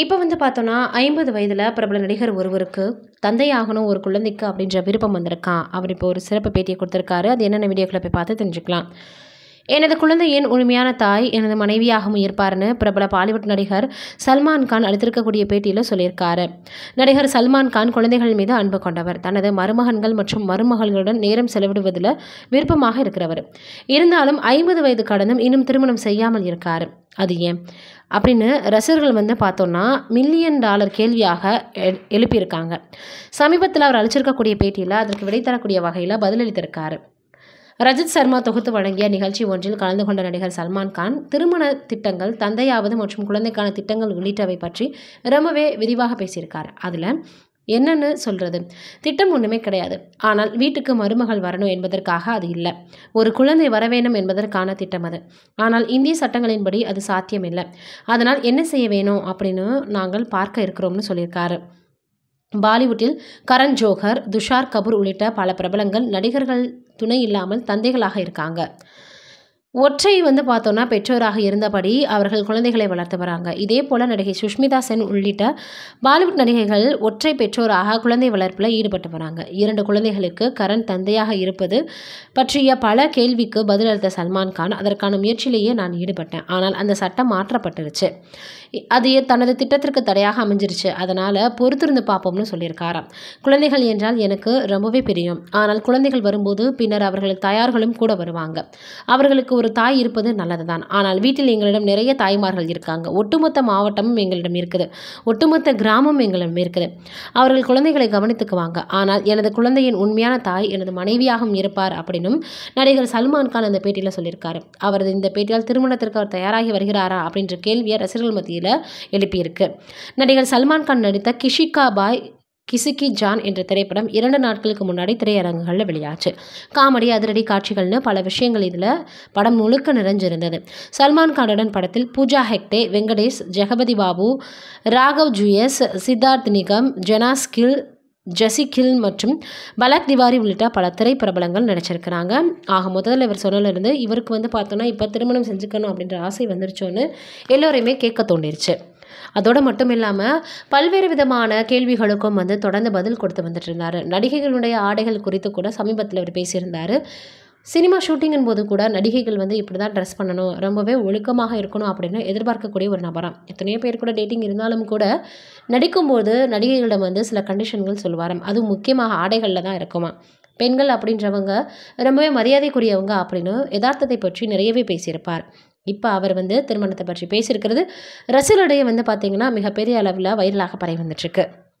இப்போ வந்து பார்த்தோன்னா ஐம்பது வயதில் பிரபல நடிகர் ஒருவருக்கு தந்தையாகணும் ஒரு குழந்தைக்கு அப்படின்ற விருப்பம் வந்திருக்கான் அவர் இப்போ ஒரு சிறப்பு பேட்டியை கொடுத்துருக்காரு அது என்னென்ன வீடியோக்களை போய் பார்த்து தெரிஞ்சுக்கலாம் எனது குழந்தையின் உரிமையான தாய் எனது மனைவியாகவும் முயற்பார்னு பிரபல பாலிவுட் நடிகர் சல்மான் கான் அளித்திருக்கக்கூடிய பேட்டியில் சொல்லியிருக்காரு நடிகர் சல்மான் கான் குழந்தைகள் மீது அன்பு கொண்டவர் தனது மருமகன்கள் மற்றும் மருமகள்களுடன் நேரம் செலவிடுவதில் விருப்பமாக இருக்கிறவர் இருந்தாலும் ஐம்பது வயது கடந்தும் இன்னும் திருமணம் செய்யாமல் இருக்கார் அது ஏன் அப்படின்னு ரசிகர்கள் வந்து பார்த்தோன்னா மில்லியன் டாலர் கேள்வியாக எழுப்பியிருக்காங்க சமீபத்தில் அவர் அளிச்சிருக்கக்கூடிய பேட்டியில் அதற்கு விடை தரக்கூடிய வகையில் பதிலளித்திருக்காரு ரஜித் சர்மா தொகுத்து வழங்கிய நிகழ்ச்சி ஒன்றில் கலந்து கொண்ட நடிகர் சல்மான் கான் திருமண திட்டங்கள் தந்தையாவது மற்றும் குழந்தைக்கான திட்டங்கள் உள்ளிட்டவை பற்றி ரொம்பவே விரிவாக பேசியிருக்கார் அதில் என்னன்னு சொல்கிறது திட்டம் ஒன்றுமே கிடையாது ஆனால் வீட்டுக்கு மருமகள் வரணும் என்பதற்காக அது இல்லை ஒரு குழந்தை வரவேணும் என்பதற்கான திட்டம் அது ஆனால் இந்திய சட்டங்களின்படி அது சாத்தியம் இல்லை அதனால் என்ன செய்ய வேணும் அப்படின்னு நாங்கள் பார்க்க இருக்கிறோம்னு சொல்லியிருக்காரு பாலிவுட்டில் கரண் ஜோஹர் துஷார் கபூர் உள்ளிட்ட பல பிரபலங்கள் நடிகர்கள் துணை இல்லாமல் தந்தைகளாக இருக்காங்க ஒற்றை வந்து பார்த்தோன்னா பெற்றோராக இருந்தபடி அவர்கள் குழந்தைகளை வளர்த்து வராங்க இதே போல் நடிகை சுஷ்மிதா சென் உள்ளிட்ட பாலிவுட் நடிகைகள் ஒற்றை பெற்றோராக குழந்தை வளர்ப்பில் ஈடுபட்டு வராங்க இரண்டு குழந்தைகளுக்கு கரண் தந்தையாக இருப்பது பற்றிய பல கேள்விக்கு பதிலளித்த சல்மான் கான் அதற்கான முயற்சியிலேயே நான் ஈடுபட்டேன் ஆனால் அந்த சட்டம் மாற்றப்பட்டுருச்சு அது தனது திட்டத்திற்கு தடையாக அமைஞ்சிருச்சு அதனால் பொறுத்திருந்து பார்ப்போம்னு சொல்லியிருக்காராம் குழந்தைகள் என்றால் எனக்கு ரொம்பவே பிரியும் ஆனால் குழந்தைகள் வரும்போது பின்னர் அவர்களுக்கு தயார்களும் கூட வருவாங்க அவர்களுக்கு ஒரு ஒரு தாய் இருப்பது நல்லது தான் ஆனால் வீட்டில் எங்களிடம் நிறைய தாய்மார்கள் இருக்காங்க ஒட்டுமொத்த மாவட்டமும் எங்களிடம் இருக்குது ஒட்டுமொத்த கிராமம் எங்களிடம் இருக்குது அவர்கள் குழந்தைகளை கவனித்துக்குவாங்க ஆனால் எனது குழந்தையின் உண்மையான தாய் எனது மனைவியாகவும் இருப்பார் அப்படின்னும் நடிகர் சல்மான் கான் அந்த பேட்டியில் சொல்லியிருக்காரு அவரது இந்த பேட்டியால் திருமணத்திற்கு அவர் தயாராகி வருகிறாரா அப்படின்ற கேள்வியை ரசிகர்கள் மத்தியில் எழுப்பியிருக்கு நடிகர் சல்மான் கான் நடித்த கிஷிகா பாய் கிசுகி ஜான் என்ற திரைப்படம் இரண்டு நாட்களுக்கு முன்னாடி திரையரங்குகளில் வெளியாச்சு காமெடி அதிரடி காட்சிகள்னு பல விஷயங்கள் இதில் படம் முழுக்க நிறைஞ்சிருந்தது சல்மான் கானுடன் படத்தில் பூஜா ஹெக்டே வெங்கடேஷ் ஜெகபதி பாபு ராகவ் ஜூயஸ் சித்தார்த் நிகம் ஜெனாஸ்கில் ஜெசிகில் மற்றும் பலக் திவாரி உள்ளிட்ட பல திரைப்பிரபலங்கள் நினச்சிருக்கிறாங்க ஆக முதல்ல இவர் சொன்னதுலேருந்து இவருக்கு வந்து பார்த்தோன்னா இப்போ திருமணம் செஞ்சுக்கணும் அப்படின்ற ஆசை வந்துருச்சோன்னு எல்லோரையுமே கேட்க தோண்டிருச்சு அதோடு மட்டும் இல்லாமல் பல்வேறு விதமான கேள்விகளுக்கும் வந்து தொடர்ந்து பதில் கொடுத்து வந்துட்டு இருந்தார் நடிகைகளுடைய ஆடைகள் குறித்து கூட சமீபத்தில் அவர் பேசியிருந்தார் சினிமா ஷூட்டிங்கின் போது கூட நடிகைகள் வந்து இப்படி தான் ட்ரெஸ் பண்ணணும் ரொம்பவே ஒழுக்கமாக இருக்கணும் அப்படின்னு எதிர்பார்க்கக்கூடிய ஒரு நபரம் எத்தனையோ பேர் கூட டேட்டிங் இருந்தாலும் கூட நடிக்கும்போது நடிகைகளிடம் வந்து சில கண்டிஷன்கள் சொல்லுவாராம் அதுவும் முக்கியமாக ஆடைகளில் தான் இருக்குமா பெண்கள் அப்படின்றவங்க ரொம்பவே மரியாதைக்குரியவங்க அப்படின்னு யதார்த்தத்தை பற்றி நிறையவே பேசியிருப்பார் இப்போ அவர் வந்து திருமணத்தை பற்றி பேசியிருக்கிறது ரசிகர்களிடையே வந்து பார்த்திங்கன்னா மிகப்பெரிய அளவில் வைரலாக பரவி வந்துட்டுருக்கு